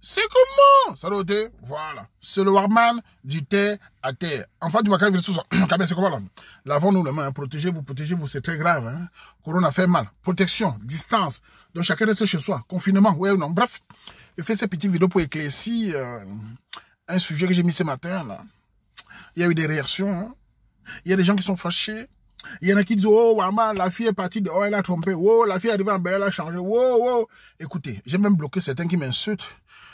c'est comment Ça voilà. C'est le Warman du terre à terre. Enfin, du Bakar, c'est comment là Lavons-nous la main? protégez-vous, protégez-vous, c'est très grave. Hein. Corona fait mal. Protection, distance. Donc chacun reste chez soi. Confinement, ouais ou non. Bref, je fais cette petite vidéo pour éclaircir euh, un sujet que j'ai mis ce matin là. Il y a eu des réactions. Hein. Il y a des gens qui sont fâchés. Il y en a qui disent, oh, Wama, la fille est partie de, oh, elle a trompé. Oh, la fille est arrivée en bas, elle a changé. Oh, oh. Écoutez, j'ai même bloqué certains qui m'insultent.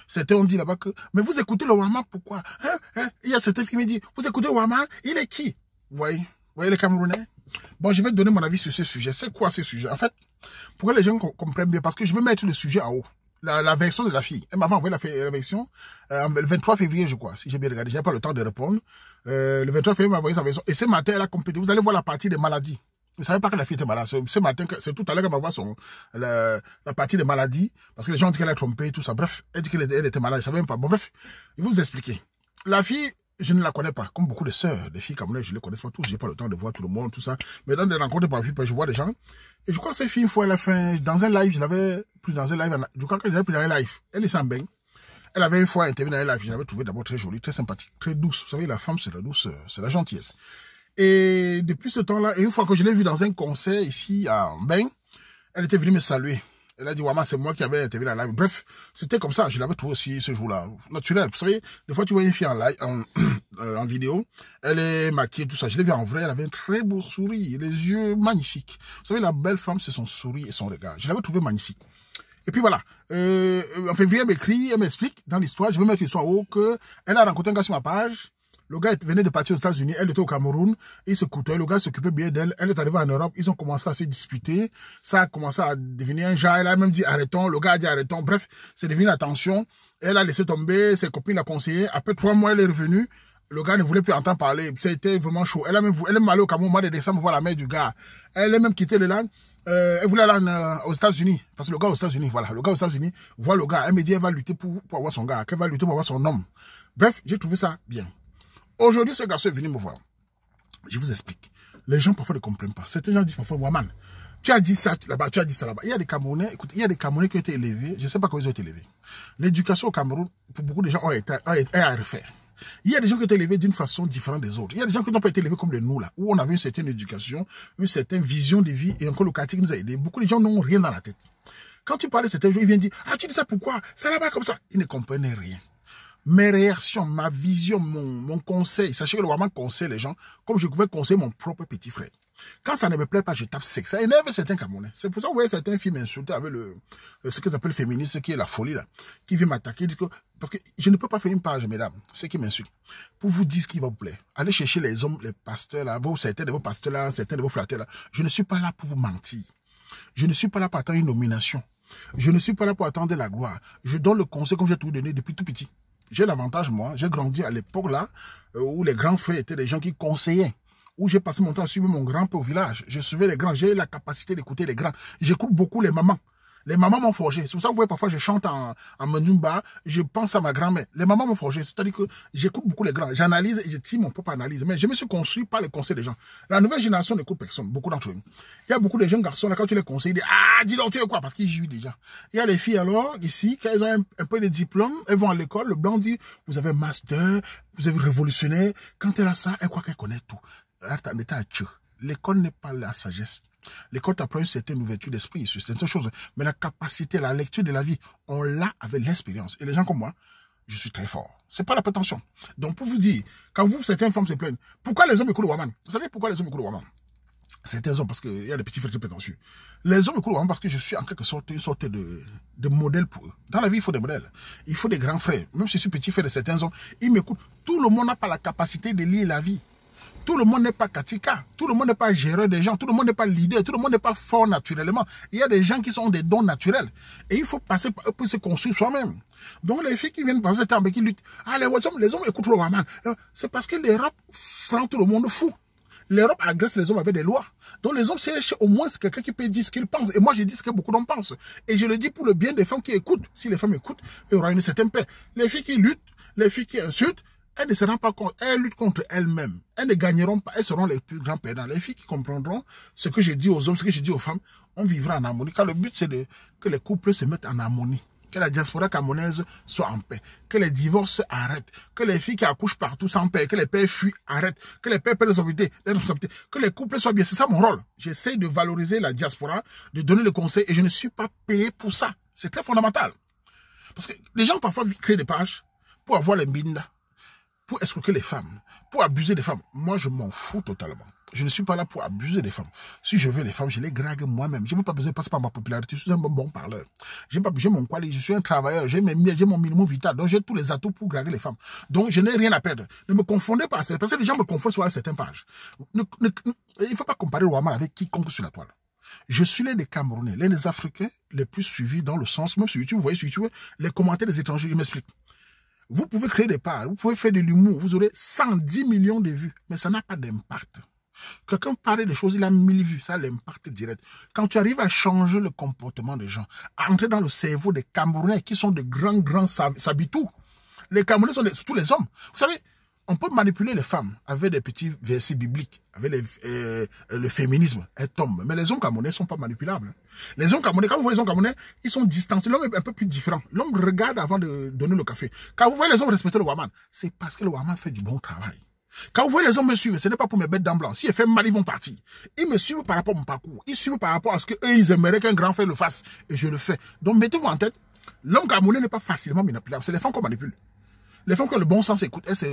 Certains ont dit là-bas que, mais vous écoutez le Wama, pourquoi? Hein? hein? Il y a certains qui me disent, vous écoutez Wama, il est qui? Vous voyez? Vous voyez les Camerounais? Bon, je vais donner mon avis sur ce sujet. C'est quoi ce sujet? En fait, pour que les gens comprennent bien, parce que je veux mettre le sujet à haut la, version de la fille. Elle m'avait envoyé la, version euh, le 23 février, je crois, si j'ai bien regardé. J'ai pas le temps de répondre. Euh, le 23 février, elle m'a envoyé sa version. Et ce matin, elle a complété. Vous allez voir la partie des maladies. Je ne savais pas que la fille était malade. Ce matin, c'est tout à l'heure qu'elle m'a envoyé la, partie des maladies, parce que les gens ont dit qu'elle a trompé, tout ça. Bref, elle dit qu'elle était malade, je savais même pas. Bon, bref, je vais vous expliquer. La fille, je ne la connais pas. Comme beaucoup de sœurs, des filles camerounaises, je ne les connais pas tous. Je n'ai pas le temps de voir tout le monde, tout ça. Mais dans des rencontres par je vois des gens. Et je crois que cette fille, une fois, elle a fait, dans un live, je l'avais plus dans un live. Je crois qu'elle n'avait plus dans un live. Elle est en bain. Elle avait une fois intervenu dans un live. Je l'avais trouvée d'abord très jolie, très sympathique, très douce. Vous savez, la femme, c'est la douceur, euh, c'est la gentillesse. Et depuis ce temps-là, et une fois que je l'ai vue dans un concert ici à Bain, elle était venue me saluer. Elle a dit, Wama, c'est moi qui avais interviewé la live. Bref, c'était comme ça. Je l'avais trouvé aussi ce jour-là. Naturel. Vous savez, des fois, tu vois une fille en live, euh, en, vidéo. Elle est maquillée, tout ça. Je l'ai vue en vrai. Elle avait un très beau sourire, les yeux magnifiques. Vous savez, la belle femme, c'est son sourire et son regard. Je l'avais trouvé magnifique. Et puis voilà, euh, en février, elle m'écrit, elle m'explique dans l'histoire, je vais mettre l'histoire haut, que elle a rencontré un gars sur ma page, le gars venait de partir aux États-Unis, elle était au Cameroun, il se coutait, le gars s'occupait bien d'elle, elle est arrivée en Europe, ils ont commencé à se disputer, ça a commencé à devenir un genre, elle a même dit arrêtons, le gars a dit arrêtons, bref, c'est devenu la tension, elle a laissé tomber, ses copines l'ont conseillé, après trois mois elle est revenue, le gars ne voulait plus entendre parler. Ça C'était vraiment chaud. Elle a même, elle est au Cameroun au mois de décembre voir la mère du gars. Elle a même quitté le land. Euh, elle voulait aller euh, aux États-Unis. Parce que le gars aux États-Unis, voilà. Le gars aux États-Unis voit le gars. Elle me dit, elle va lutter pour, pour avoir son gars. Qu'elle va lutter pour avoir son homme. Bref, j'ai trouvé ça bien. Aujourd'hui, ce garçon est venu me voir. Je vous explique. Les gens parfois ne comprennent pas. Certains gens disent parfois, Waman, tu as dit ça là-bas, tu as dit ça là-bas. Il y a des Camerounais, écoute, il y a des Camerounais qui ont été élevés, je ne sais pas comment ils ont été élevés. L'éducation au Cameroun, pour beaucoup de gens, a été, à refaire. Il y a des gens qui ont été élevés d'une façon différente des autres. Il y a des gens qui n'ont pas été élevés comme nous, là, où on avait une certaine éducation, une certaine vision de vie, et encore le qui nous a aidés. Beaucoup de gens n'ont rien dans la tête. Quand tu parlais, certains gens, ils viennent dire, ah, tu dis ça pourquoi? Ça là-bas comme ça. Ils ne comprenaient rien mes réactions, ma vision, mon, mon conseil. Sachez que le vraiment conseille les gens comme je pouvais conseiller mon propre petit frère. Quand ça ne me plaît pas, je tape sexe. Ça énerve certains Camerounais. C'est pour ça que vous voyez certains films insultés avec le, euh, ce que j'appelle féministe, ce qui est la folie, là, qui vient m'attaquer. Que, parce que je ne peux pas faire une page, mesdames, ceux qui m'insultent, pour vous dire ce qui va vous plaire. Allez chercher les hommes, les pasteurs, là, Vous certains de vos pasteurs, là, certains de vos frères. là. Je ne suis pas là pour vous mentir. Je ne suis pas là pour attendre une nomination. Je ne suis pas là pour attendre la gloire. Je donne le conseil comme j'ai tout donné depuis tout petit. J'ai l'avantage, moi, j'ai grandi à l'époque là euh, où les grands frères étaient des gens qui conseillaient où j'ai passé mon temps à suivre mon grand-père au village. Je suivais les grands, j'ai la capacité d'écouter les grands. J'écoute beaucoup les mamans. Les mamans m'ont forgé. C'est pour ça que vous voyez, parfois, je chante en, en Mandumba, je pense à ma grand-mère. Les mamans m'ont forgé. C'est-à-dire que j'écoute beaucoup les grands. J'analyse et je tire mon propre analyse. Mais je me suis construit par les conseils des gens. La nouvelle génération n'écoute personne. Beaucoup d'entre eux. Il y a beaucoup de jeunes garçons, là, quand tu les conseilles, ils disent, ah, dis-leur, tu es quoi? Parce qu'ils jouent déjà. Il y a les filles, alors, ici, quand elles ont un, peu de diplôme, elles vont à l'école, le blanc dit, vous avez master, vous avez révolutionnaire. Quand elle a ça, elle croit qu'elle connaît tout. Là, t'as, à l'école n'est pas la sagesse. L'école t'apprend une certaine ouverture d'esprit sur certaines choses, mais la capacité, la lecture de la vie, on l'a avec l'expérience. Et les gens comme moi, je suis très fort. C'est pas la prétention. Donc, pour vous dire, quand vous, certaines femmes se plaignent, pourquoi les hommes écoutent le woman Vous savez pourquoi les hommes écoutent le woman Certains hommes, parce qu'il y a des petits frères prétentieux. Les hommes écoutent le woman parce que je suis en quelque sorte une sorte de, modèle pour eux. Dans la vie, il faut des modèles. Il faut des grands frères. Même si je suis petit frère de certains hommes, ils m'écoutent. Tout le monde n'a pas la capacité de lire la vie. Tout le monde n'est pas Katika, tout le monde n'est pas géré, des gens, tout le monde n'est pas leader, tout le monde n'est pas fort naturellement. Il y a des gens qui sont des dons naturels. Et il faut passer pour se construire soi-même. Donc les filles qui viennent passer temps, mais qui luttent, ah les hommes, les hommes écoutent le Waman. Euh, c'est parce que l'Europe rend tout le monde fou. L'Europe agresse les hommes avec des lois. Donc les hommes cherchent au moins quelqu'un qui peut dire ce qu'ils pensent. Et moi, je dis ce que beaucoup d'hommes pensent. Et je le dis pour le bien des femmes qui écoutent. Si les femmes écoutent, il y aura une certaine paix. Les filles qui luttent, les filles qui insultent, elles ne se rendent pas compte, elles luttent contre elles-mêmes. Elles ne gagneront pas, elles seront les plus grands perdants. Les filles qui comprendront ce que j'ai dit aux hommes, ce que j'ai dit aux femmes, on vivra en harmonie. Car le but, c'est que les couples se mettent en harmonie. Que la diaspora camerounaise soit en paix. Que les divorces arrêtent. Que les filles qui accouchent partout sans paix. Que les pères fuient arrêtent. Que les pères perdent les responsabilités. Que les couples soient bien. C'est ça mon rôle. J'essaie de valoriser la diaspora, de donner le conseil et je ne suis pas payé pour ça. C'est très fondamental. Parce que les gens parfois créent des pages pour avoir les bindas pour escroquer les femmes, pour abuser des femmes. Moi, je m'en fous totalement. Je ne suis pas là pour abuser des femmes. Si je veux les femmes, je les grague moi-même. Je n'ai pas besoin de passer par ma popularité. Je suis un bon, bon parleur. J'ai pas mon quali, je suis un travailleur, j'ai mon minimum vital. Donc j'ai tous les atouts pour graguer les femmes. Donc je n'ai rien à perdre. Ne me confondez pas. parce que les gens me confondent sur certaines pages. il ne faut pas comparer Rwanda avec quiconque sur la toile. Je suis l'un des Camerounais, l'un des Africains les plus suivis dans le sens, même sur YouTube, vous voyez sur YouTube, les commentaires des étrangers, ils m'expliquent. Vous pouvez créer des parts, vous pouvez faire de l'humour, vous aurez 110 millions de vues, mais ça n'a pas d'impact. Quelqu'un parle des choses, il a 1000 vues, ça a l'impact direct. Quand tu arrives à changer le comportement des gens, à entrer dans le cerveau des Camerounais qui sont de grands, grands sabitous, les Camerounais sont tous les hommes. Vous savez, on peut manipuler les femmes avec des petits versets bibliques, avec euh, le féminisme. Elles tombent. Mais les hommes camerounais ne sont pas manipulables. Hein. Les hommes camerounais, quand vous voyez les hommes camerounais, ils sont distancés. L'homme est un peu plus différent. L'homme regarde avant de donner le café. Quand vous voyez les hommes respecter le Waman, c'est parce que le Waman fait du bon travail. Quand vous voyez les hommes me suivre, ce n'est pas pour mes bêtes dans blanc. Si font mal, ils vont partir. Ils me suivent par rapport à mon parcours. Ils suivent par rapport à ce qu'eux, ils aimeraient qu'un grand frère le fasse. Et je le fais. Donc, mettez-vous en tête, l'homme camerounais n'est pas facilement manipulable. C'est les femmes qu'on manipule. Les femmes qui ont le bon sens écoutent, elles se,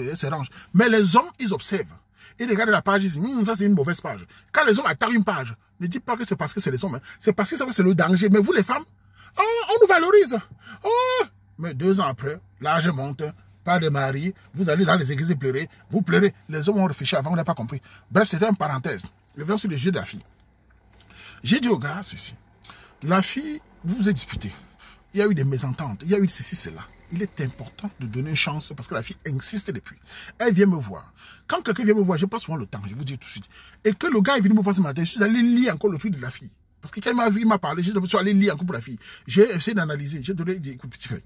Mais les hommes, ils observent. Ils regardent la page, ils disent, hum, ça c'est une mauvaise page. Quand les hommes attaquent une page, ne dites pas que c'est parce que c'est les hommes. Hein. C'est parce que c'est le danger. Mais vous, les femmes, on nous valorise. Oh! Mais deux ans après, l'âge monte, pas de mari, vous allez dans les églises et pleurer, vous pleurez. Les hommes ont réfléchi avant, on n'a pas compris. Bref, c'était une parenthèse. Revenons sur le jeu de la fille. J'ai dit au gars ceci. La fille, vous vous êtes disputé. Il y a eu des mésententes, il y a eu ceci, cela il est important de donner une chance parce que la fille insiste depuis. Elle vient me voir. Quand quelqu'un vient me voir, je passe souvent le temps, je vous dis tout de suite. Et que le gars est venu me voir ce matin, je suis allé lire encore le truc de la fille. Parce que quand il m'a vu, il m'a parlé, je suis allé lire encore pour la fille. J'ai essayé d'analyser, j'ai donné, dit, écoute, petit frère,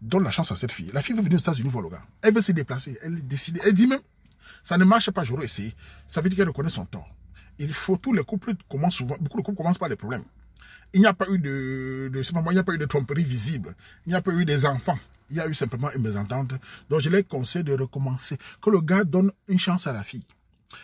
donne la chance à cette fille. La fille veut venir aux États-Unis voir le gars. Elle veut se déplacer, elle décide, elle dit même, ça ne marche pas, vais essayé. Ça veut dire qu'elle reconnaît son tort. Il faut, tous les couples commencent souvent, beaucoup de couples commencent par les problèmes. Il n'y a pas eu de, de pas eu de tromperie visible. Il n'y a pas eu des enfants. Il y a eu simplement une mésentente. Donc, je les conseille de recommencer. Que le gars donne une chance à la fille.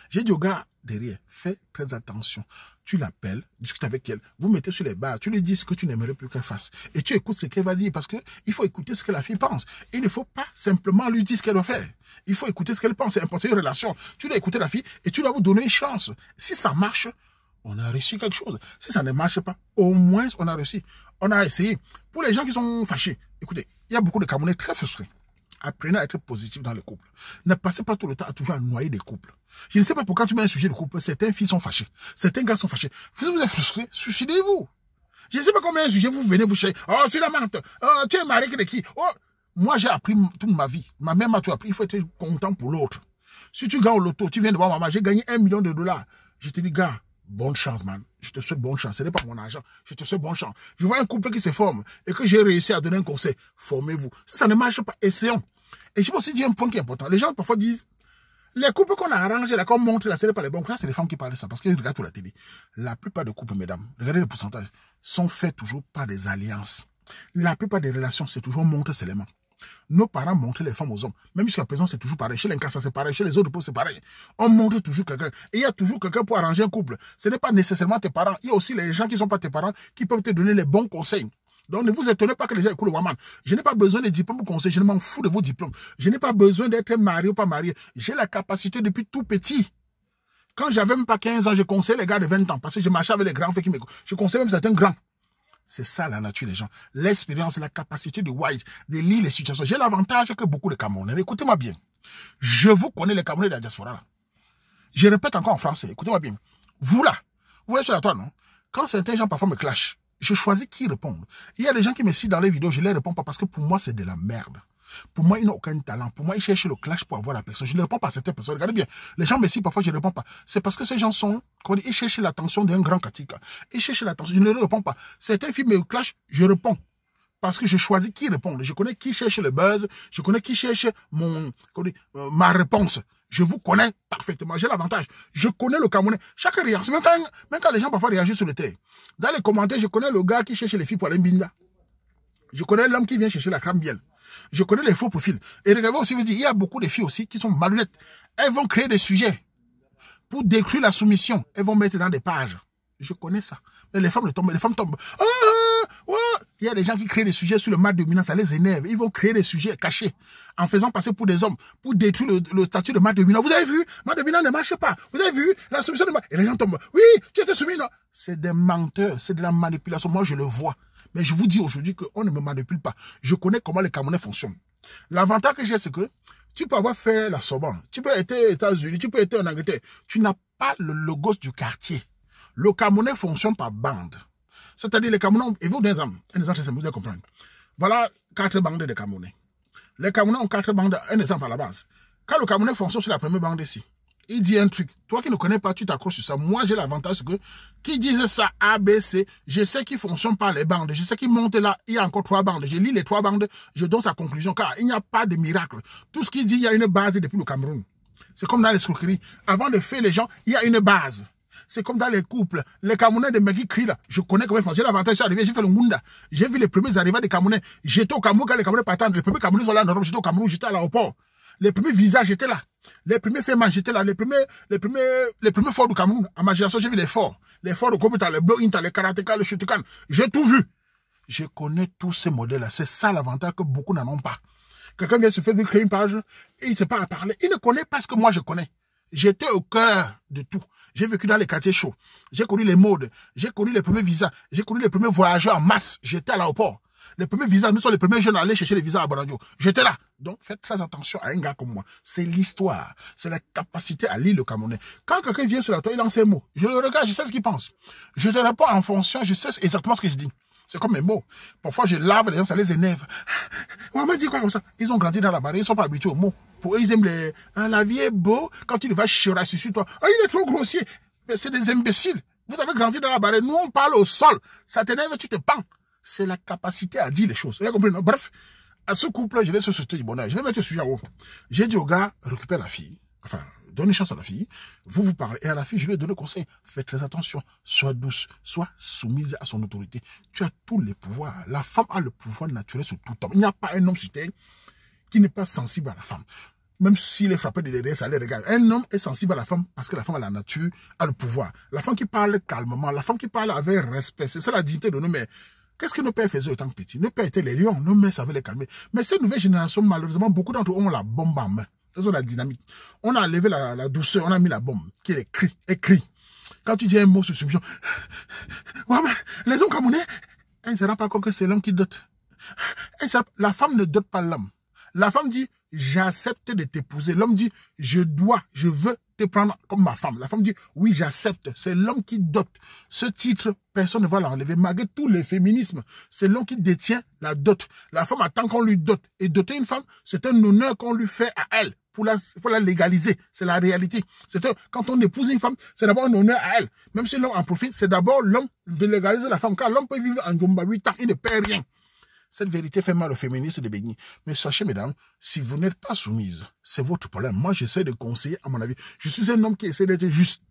J'ai dit au gars derrière, fais très attention. Tu l'appelles, discute avec elle, vous mettez sur les barres, tu lui dis ce que tu n'aimerais plus qu'elle fasse. Et tu écoutes ce qu'elle va dire parce qu'il faut écouter ce que la fille pense. Il ne faut pas simplement lui dire ce qu'elle doit faire. Il faut écouter ce qu'elle pense. C'est important une relation. Tu dois écouter la fille et tu dois vous donner une chance. Si ça marche, on a réussi quelque chose. Si ça ne marche pas, au moins on a réussi. On a essayé. Pour les gens qui sont fâchés, écoutez, il y a beaucoup de Camerounais très frustrés. Apprenez à être positif dans le couple. Ne passez pas tout le temps à toujours noyer des couples. Je ne sais pas pourquoi tu mets un sujet de couple. certains filles sont fâchées. Certains gars sont fâchés. Vous êtes frustrés, suicidez-vous. Je ne sais pas combien de sujets vous venez vous chercher. Oh, tu la menthe. Oh, tu es marié avec qui oh. Moi, j'ai appris toute ma vie. Ma mère m'a tout appris. Il faut être content pour l'autre. Si tu gagnes au loto, tu viens de voir maman, j'ai gagné un million de dollars. Je te dis, gars, bonne chance, man. Je te souhaite bonne chance. Ce n'est pas mon argent. Je te souhaite bonne chance. Je vois un couple qui se forme et que j'ai réussi à donner un conseil. Formez-vous. Si ça ne marche pas, essayons. Et je pense aussi dire un point qui est important. Les gens parfois disent, les couples qu'on a arrangés, là, qu'on montre, ce n'est pas les bons. c'est les femmes qui parlent de ça parce qu'elles regardent tout la télé. La plupart des couples, mesdames, regardez le pourcentage, sont faits toujours par des alliances. La plupart des relations, c'est toujours montre seulement. Nos parents montrent les femmes aux hommes. Même jusqu'à présent, c'est toujours pareil. Chez les ça c'est pareil. Chez les autres peuples, c'est pareil. On montre toujours quelqu'un. Et il y a toujours quelqu'un pour arranger un couple. Ce n'est pas nécessairement tes parents. Il y a aussi les gens qui ne sont pas tes parents qui peuvent te donner les bons conseils. Donc ne vous étonnez pas que les gens écoutent le Waman. Je n'ai pas besoin de diplôme pour conseil. Je ne m'en fous de vos diplômes. Je n'ai pas besoin d'être marié ou pas marié. J'ai la capacité depuis tout petit. Quand j'avais même pas 15 ans, je conseillais les gars de 20 ans parce que je marchais avec les grands qui Je conseillais même certains grands. C'est ça la nature des gens. L'expérience, la capacité de wise, de lire les situations. J'ai l'avantage que beaucoup de Camerounais, écoutez-moi bien, je vous connais les Camerounais de la diaspora. Je répète encore en français, écoutez-moi bien. Vous là, vous êtes sur la toile, non Quand certains gens parfois me clashent, je choisis qui répondre. Il y a des gens qui me citent dans les vidéos, je ne les réponds pas parce que pour moi c'est de la merde. Pour moi, ils n'ont aucun talent. Pour moi, ils cherchent le clash pour avoir la personne. Je ne réponds pas à certaines personnes. Regardez bien, les gens me parfois, je ne réponds pas. C'est parce que ces gens sont, ils cherchent l'attention d'un grand katika. Ils cherchent l'attention. Je ne réponds pas. Certains filles me clash, je réponds parce que je choisis qui répondre. Je connais qui cherche le buzz, je connais qui cherche mon, euh, ma réponse. Je vous connais parfaitement, j'ai l'avantage. Je connais le Camerounais. Chaque réaction, même quand, même quand les gens parfois réagissent sur le thé. dans les commentaires, je connais le gars qui cherche les filles pour aller binda. Je connais l'homme qui vient chercher la crème bielle. Je connais les faux profils. Et regardez aussi, vous dites, il y a beaucoup de filles aussi qui sont malhonnêtes. Elles vont créer des sujets pour détruire la soumission. Elles vont mettre dans des pages. Je connais ça. Mais les femmes tombent, les femmes tombent. Ah, ah, ah. il y a des gens qui créent des sujets sur le mal dominant, ça les énerve. Ils vont créer des sujets cachés en faisant passer pour des hommes, pour détruire le, statut de mal dominant. Vous avez vu, mal dominant ne marche pas. Vous avez vu, la soumission de mal. Et les gens tombent. Oui, tu étais soumis. C'est des menteurs, c'est de la manipulation. Moi, je le vois. Mais je vous dis aujourd'hui qu'on ne me manipule pas. Je connais comment les Camerounais fonctionnent. L'avantage que j'ai, c'est que tu peux avoir fait la Sorbonne, tu peux être aux États-Unis, tu peux être en Angleterre. Tu n'as pas le logo du quartier. Le Camerounais fonctionne par bande. C'est-à-dire, les Camerounais, et vous, des hommes, un exemple, vous allez comprendre. Voilà quatre bandes de Camerounais. Les Camerounais ont quatre bandes, un exemple à la base. Quand le Camerounais fonctionne sur la première bande ici, il dit un truc. Toi qui ne connais pas, tu t'accroches sur ça. Moi, j'ai l'avantage que qui disent ça ABC, je sais qu'ils fonctionnent par les bandes. Je sais qu'ils montent là, il y a encore trois bandes. Je lis les trois bandes, je donne sa conclusion car il n'y a pas de miracle. Tout ce qu'il dit, il y a une base depuis le Cameroun. C'est comme dans les scroqueries. Avant de faire les gens, il y a une base. C'est comme dans les couples. Les Camerounais de qui crient là. Je connais comment ils font. J'ai l'avantage arrivé, J'ai fait le Munda. J'ai vu les premiers arrivants des Camerounais. J'étais au Cameroun quand les Camerounais partaient. Les premiers Camerounais sont là en Europe. J'étais au Cameroun. J'étais à l'aéroport. Les premiers visages étaient là. Les premiers faits j'étais là, les premiers, les premiers, les premiers forts du Cameroun, à ma génération, j'ai vu les forts. Les forts du Comité, les Blow Inta, les Karateka, les J'ai tout vu. Je connais tous ces modèles-là. C'est ça l'avantage que beaucoup n'en ont pas. Quelqu'un vient se faire créer une page et il ne sait pas à parler. Il ne connaît pas ce que moi je connais. J'étais au cœur de tout. J'ai vécu dans les quartiers chauds. J'ai connu les modes. J'ai connu les premiers visas. J'ai connu les premiers voyageurs en masse. J'étais à l'aéroport. Les premiers visas, nous sommes les premiers jeunes à aller chercher les visas à Boradio. J'étais là. Donc, faites très attention à un gars comme moi. C'est l'histoire. C'est la capacité à lire le Camerounais. Quand quelqu'un vient sur la toile, il lance ses mots. Je le regarde, je sais ce qu'il pense. Je te réponds en fonction, je sais exactement ce que je dis. C'est comme mes mots. Parfois, je lave les gens, ça les énerve. On m'a dit quoi comme ça Ils ont grandi dans la barrière, ils sont pas habitués aux mots. Pour eux, ils aiment les... Hein, la vie est beau. Quand il va chier sur toi, ah, il est trop grossier. Mais c'est des imbéciles. Vous avez grandi dans la barrière. Nous, on parle au sol. Ça t'énerve, tu te pends c'est la capacité à dire les choses. Vous avez compris, Bref, à ce couple, je laisse ce sujet du bonheur. Je vais mettre le sujet à haut. J'ai dit au gars, récupère la fille. Enfin, donne une chance à la fille. Vous vous parlez. Et à la fille, je lui ai donné conseil. Faites très attention. Sois douce. Sois soumise à son autorité. Tu as tous les pouvoirs. La femme a le pouvoir naturel sur tout homme. Il n'y a pas un homme sur terre qui n'est pas sensible à la femme. Même s'il est frappé de l'aider, ça les regarde. Un homme est sensible à la femme parce que la femme a la nature, a le pouvoir. La femme qui parle calmement, la femme qui parle avec respect, c'est ça la dignité de nous, mais Qu'est-ce que nos pères faisaient autant que petits Nos pères étaient les lions, nos mères savaient les calmer. Mais cette nouvelle génération, malheureusement, beaucoup d'entre eux ont la bombe en main. Ils ont la dynamique. On a enlevé la, douceur, on a mis la bombe, qui est les écrit. Quand tu dis un mot sur ce les les hommes camerounais, ils ne se rendent pas compte que c'est l'homme qui dote. La femme ne dote pas l'homme. La femme dit, j'accepte de t'épouser. L'homme dit, je dois, je veux te prendre comme ma femme. La femme dit, oui, j'accepte. C'est l'homme qui dote. Ce titre, personne ne va l'enlever. Malgré tout le féminisme, c'est l'homme qui détient la dot. La femme attend qu'on lui dote. Et doter une femme, c'est un honneur qu'on lui fait à elle. Pour la, la légaliser, c'est la réalité. C'est quand on épouse une femme, c'est d'abord un honneur à elle. Même si l'homme en profite, c'est d'abord l'homme veut légaliser la femme. Car l'homme peut vivre en Gomba 8 ans, il ne perd rien. Cette vérité fait mal aux féministes de béni. Mais sachez, mesdames, si vous n'êtes pas soumise, c'est votre problème. Moi, j'essaie de conseiller, à mon avis. Je suis un homme qui essaie d'être juste.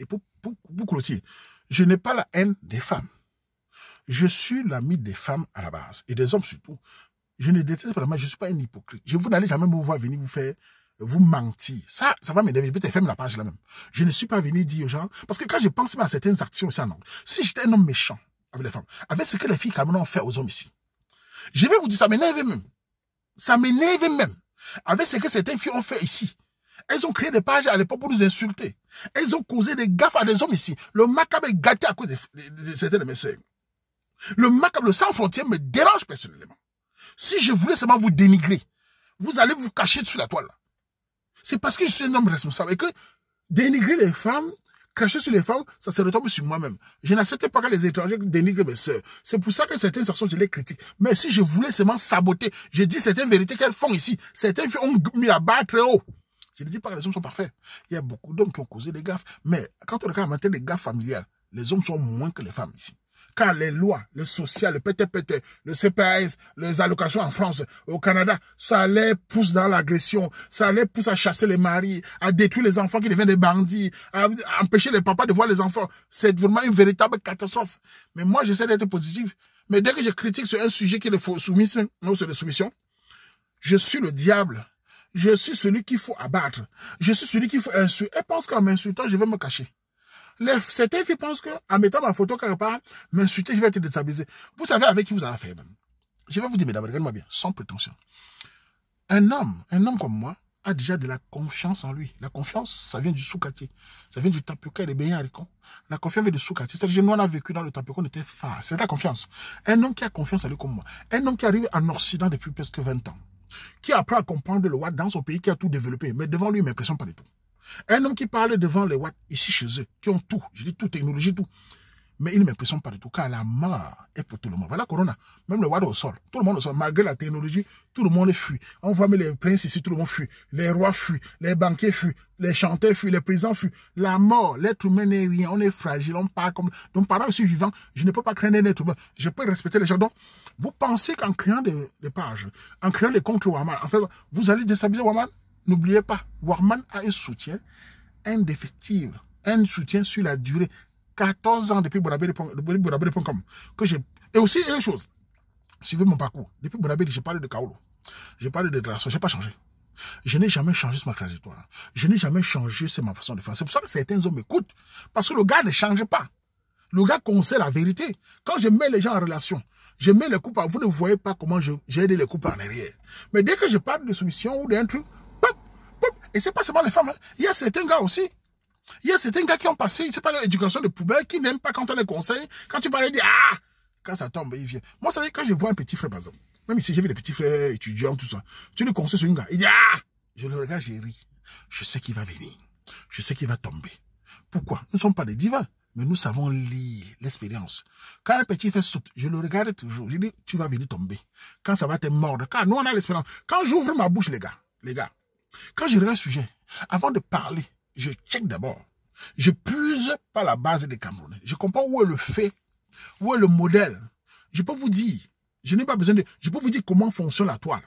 Et pour, pour, pour clôturer, je n'ai pas la haine des femmes. Je suis l'ami des femmes à la base, et des hommes surtout. Je ne déteste pas, femmes. je ne suis pas un hypocrite. Je vous n'allez jamais me voir venir vous faire vous mentir. Ça, ça va m'énerver. Je vais te la page là-même. Je ne suis pas venu dire aux gens, parce que quand je pense à certaines actions aussi en anglais, si j'étais un homme méchant avec les femmes, avec ce que les filles camerounaises ont fait aux hommes ici, je vais vous dire, ça m'énerve même. Ça m'énerve même. Avec ce que certaines filles ont fait ici. Elles ont créé des pages à l'époque pour nous insulter. Elles ont causé des gaffes à des hommes ici. Le macabre est gâté à cause de, certains de mes soeurs. Le macabre, le sans frontières me dérange personnellement. Si je voulais seulement vous dénigrer, vous allez vous cacher sous la toile. C'est parce que je suis un homme responsable et que dénigrer les femmes cracher sur les femmes, ça se retombe sur moi-même. Je n'acceptais pas que les étrangers dénigrent mes sœurs. C'est pour ça que certaines sont je les critique. Mais si je voulais seulement saboter, je dis certaines vérités qu'elles font ici. Certaines filles ont mis la barre très haut. Je ne dis pas que les hommes sont parfaits. Il y a beaucoup d'hommes qui ont causé des gaffes. Mais quand on regarde maintenant les gaffes familiales, les hommes sont moins que les femmes ici car les lois, le social, le PTPT, le CPAS, les allocations en France, au Canada, ça les pousse dans l'agression, ça les pousse à chasser les maris, à détruire les enfants qui deviennent des bandits, à empêcher les papas de voir les enfants. C'est vraiment une véritable catastrophe. Mais moi, j'essaie d'être positif. Mais dès que je critique sur un sujet qui est le soumission, non, c'est soumission, je suis le diable. Je suis celui qu'il faut abattre. Je suis celui qu'il faut insulter. Et pense qu'en m'insultant, je vais me cacher. Les, certains filles pensent que, en mettant ma photo quelque part, m'insulter, je vais être déstabilisé. Vous savez avec qui vous avez affaire, même. Je vais vous dire, mesdames, regardez-moi bien, sans prétention. Un homme, un homme comme moi, a déjà de la confiance en lui. La confiance, ça vient du sous Ça vient du tapioca et des beignets La confiance vient du sous cest C'est-à-dire, nous, on a vécu dans le tapioca, on était phare. C'est la confiance. Un homme qui a confiance en lui comme moi. Un homme qui arrive en Occident depuis presque 20 ans. Qui apprend à comprendre le Watt dans son pays, qui a tout développé. Mais devant lui, il ne m'impressionne pas du tout. Un homme qui parle devant les Watts, ici chez eux, qui ont tout, je dis tout, technologie, tout. Mais il ne m'impressionne pas du tout, car la mort est pour tout le monde. Voilà Corona, même le Watts au sol, tout le monde au sol, malgré la technologie, tout le monde fuit. On voit même les princes ici, tout le monde fuit. Les rois fuient, les banquiers fuient, les chanteurs fuient, les présidents fuient. La mort, l'être humain n'est rien, on est fragile, on parle comme... Donc par là, je suis vivant, je ne peux pas craindre l'être humain, je peux respecter les gens. Donc, vous pensez qu'en créant des, pages, en créant des comptes Waman, en fait, vous allez déstabiliser Waman N'oubliez pas, Warman a un soutien indéfectible, un soutien sur la durée. 14 ans depuis Et Que j'ai... Et aussi, une chose, suivez mon parcours. Depuis Borabé, j'ai parlé de Kaolo. J'ai parlé de Grasso, n'ai pas changé. Je n'ai jamais changé sur ma trajectoire. Je n'ai jamais changé C'est ma façon de faire. C'est pour ça que certains hommes m'écoutent. Parce que le gars ne change pas. Le gars conseille la vérité. Quand je mets les gens en relation, je mets les coupes. Vous ne voyez pas comment j'ai aidé les coupes en arrière. Mais dès que je parle de soumission ou d'un truc, et c'est pas seulement les femmes. Hein. Il y a certains gars aussi. Il y a certains gars qui ont passé, c'est pas l'éducation de poubelle, qui n'aiment pas quand on les conseille. Quand tu parles, ils disent, ah, quand ça tombe, il vient. Moi, ça veut dire, quand je vois un petit frère, par exemple, même ici, j'ai vu des petits frères étudiants, tout ça. Tu le conseilles sur un gars, il dit, ah, je le regarde, j'ai ri. Je sais qu'il va venir. Je sais qu'il va tomber. Pourquoi? Nous ne sommes pas des divins mais nous savons lire l'expérience. Quand un petit frère saute, je le regarde toujours. Je dis, tu vas venir tomber. Quand ça va te mordre. quand nous, on a l'expérience. Quand j'ouvre ma bouche, les gars, les gars, quand je regarde sujet, avant de parler, je check d'abord. Je puise par la base des Camerounais. Je comprends où est le fait, où est le modèle. Je peux vous dire, je n'ai pas besoin de... Je peux vous dire comment fonctionne la toile.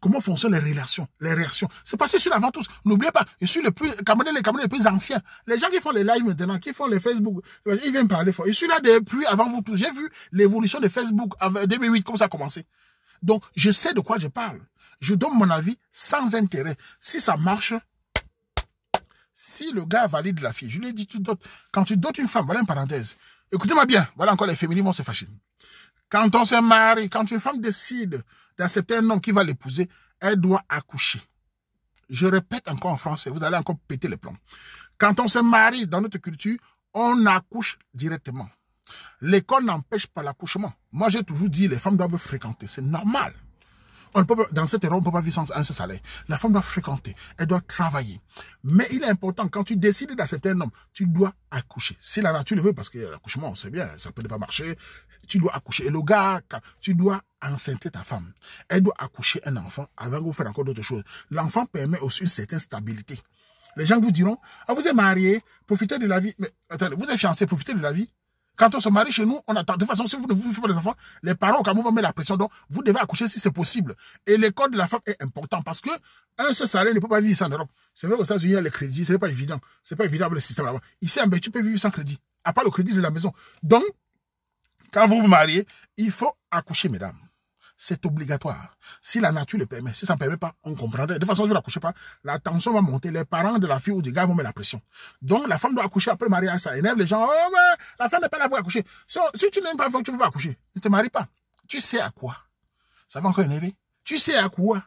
Comment fonctionnent les relations, les réactions. C'est passé sur avant tous. N'oubliez pas, je suis le plus, Camerounais, les Camerounais les plus anciens. Les gens qui font les lives maintenant, qui font les Facebook, ils viennent parler fort. Je suis là depuis, avant vous tous. J'ai vu l'évolution de Facebook en 2008, comment ça a commencé. Donc, je sais de quoi je parle. Je donne mon avis sans intérêt. Si ça marche, si le gars valide la fille, je lui ai dit, tout d'autre. quand tu dotes une femme, voilà une parenthèse. Écoutez-moi bien, voilà encore les féminines vont se fâcher. Quand on se marie, quand une femme décide d'accepter un homme qui va l'épouser, elle doit accoucher. Je répète encore en français, vous allez encore péter les plombs. Quand on se marie dans notre culture, on accouche directement. L'école n'empêche pas l'accouchement. Moi, j'ai toujours dit, les femmes doivent fréquenter. C'est normal. On peut, dans cette erreur, on ne peut pas vivre sans un salaire. La femme doit fréquenter, elle doit travailler. Mais il est important, quand tu décides d'accepter un homme, tu dois accoucher. Si la nature le veut, parce que l'accouchement, on sait bien, ça peut ne pas marcher, tu dois accoucher. Et le gars, tu dois enceinter ta femme. Elle doit accoucher un enfant avant de vous faire encore d'autres choses. L'enfant permet aussi une certaine stabilité. Les gens vous diront, ah, vous êtes marié, profitez de la vie. Mais attendez, vous êtes fiancé, profitez de la vie. Quand on se marie chez nous, on attend. De toute façon, si vous ne vous faites pas des enfants, les parents au Cameroun vont mettre la pression. Donc, vous devez accoucher si c'est possible. Et l'école de la femme est important parce que un seul salaire ne peut pas vivre sans en Europe. C'est vrai qu'aux États-Unis, il y a les crédits. Ce n'est pas évident. Ce n'est pas évident le système là-bas. Ici, un bébé tu peux vivre sans crédit, à part le crédit de la maison. Donc, quand vous vous mariez, il faut accoucher, mesdames c'est obligatoire. Si la nature le permet, si ça ne permet pas, on comprendrait. De toute façon, je ne n'accouchez pas, la tension va monter. Les parents de la fille ou du gars vont mettre la pression. Donc, la femme doit accoucher après le mariage. Ça énerve les gens. Oh, la femme n'est pas là pour accoucher. Si, tu n'aimes pas, tu ne peux pas accoucher. Ne te marie pas. Tu sais à quoi Ça va encore énerver. Tu sais à quoi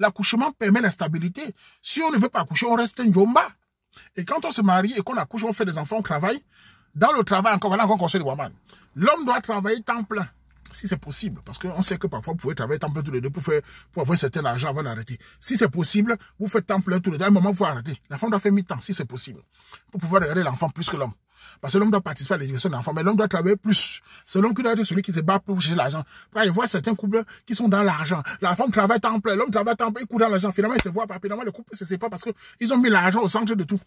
L'accouchement permet la stabilité. Si on ne veut pas accoucher, on reste un jomba. Et quand on se marie et qu'on accouche, on fait des enfants, on travaille. Dans le travail, encore, voilà encore conseil de Waman. L'homme doit travailler temps plein si c'est possible, parce qu'on sait que parfois vous pouvez travailler temps plein tous les deux pour, faire, pour avoir un certain argent avant d'arrêter. Si c'est possible, vous faites temps plein tous les deux. À un moment, vous arrêtez. La femme doit faire mi-temps, si c'est possible, pour pouvoir regarder l'enfant plus que l'homme. Parce que l'homme doit participer à l'éducation de l'enfant, mais l'homme doit travailler plus. C'est l'homme qui doit être celui qui se bat pour chercher l'argent. il voit certains couples qui sont dans l'argent. La femme travaille temps plein, l'homme travaille temps plein, il court dans l'argent. Finalement, ils se voient rapidement, le couple se pas parce qu'ils ont mis l'argent au centre de tout.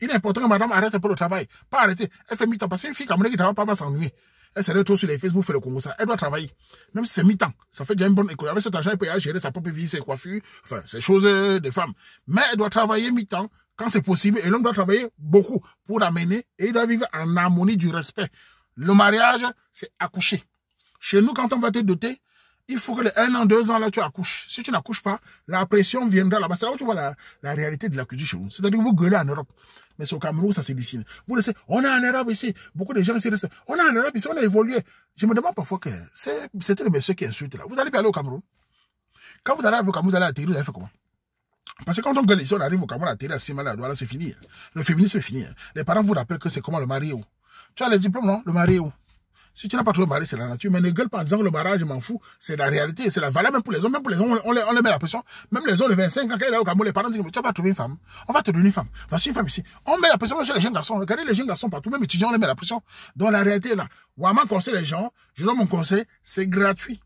Il est important que madame arrête un peu le travail. Pas arrêter. Elle fait mi-temps. Parce qu'une fille comme qui travaille pas va s'ennuyer. Elle se retrouve sur les Facebook, faire le Congo. Ça. Elle doit travailler. Même si c'est mi-temps, ça fait déjà une bonne école. Avec cet argent, elle peut gérer sa propre vie, ses coiffures, enfin, ses choses euh, de femme. Mais elle doit travailler mi-temps quand c'est possible. Et l'homme doit travailler beaucoup pour amener et il doit vivre en harmonie du respect. Le mariage, c'est accoucher. Chez nous, quand on va te doter, il faut que les un an, deux ans, là, tu accouches. Si tu n'accouches pas, la pression viendra là-bas. C'est là où tu vois la, réalité de la culture chez vous. C'est-à-dire que vous gueulez en Europe. Mais c'est au Cameroun ça se dessine. Vous laissez, on est en Europe ici. Beaucoup de gens ici laissent On est en Europe ici, on a évolué. Je me demande parfois que c'était le monsieur qui insulte là. Vous allez aller au Cameroun. Quand vous allez au Cameroun, vous allez atterrir, vous allez faire comment? Parce que quand on gueule ici, on arrive au Cameroun, à atterrir à malade. voilà, c'est fini. Hein. Le féminisme est fini. Hein. Les parents vous rappellent que c'est comment le mari est Tu as les diplômes, non? Le mari si tu n'as pas trouvé mari, c'est la nature. Mais ne gueule pas en disant que le mariage, je m'en fous. C'est la réalité. C'est la valeur même pour les hommes. Même pour les hommes, on, les, on les met la pression. Même les hommes les 25 ans, quand ils sont au Cameroun, les parents disent, mais tu n'as pas trouvé une femme. On va te donner une femme. Voici une femme ici. On met la pression sur les jeunes garçons. Regardez les jeunes garçons partout. Même étudiants, on les met la pression. Donc la réalité est là. Waman conseille les gens. Je donne mon conseil. C'est gratuit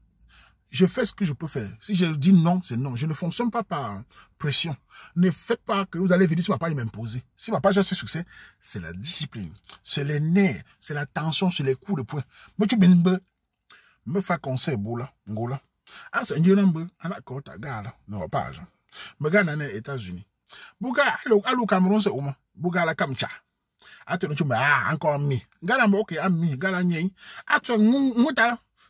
je fais ce que je peux faire. Si je dis non, c'est non. Je ne fonctionne pas par pression. Ne faites pas que vous allez venir sur ma page m'imposer. Si ma page a ce succès, c'est la discipline, c'est les nerfs, c'est la tension, sur les coups de poing. Mais tu me fa conseil boula, ngola. Ah, c'est un dieu n'embe, à la à non, pas. Me gana les États-Unis. Bouga, Cameroun, c'est Ouma. Bouga, la Kamcha. Attends, tu me, ah, encore mi. Gala, ok, ami, gala, nye. Attends, mouta,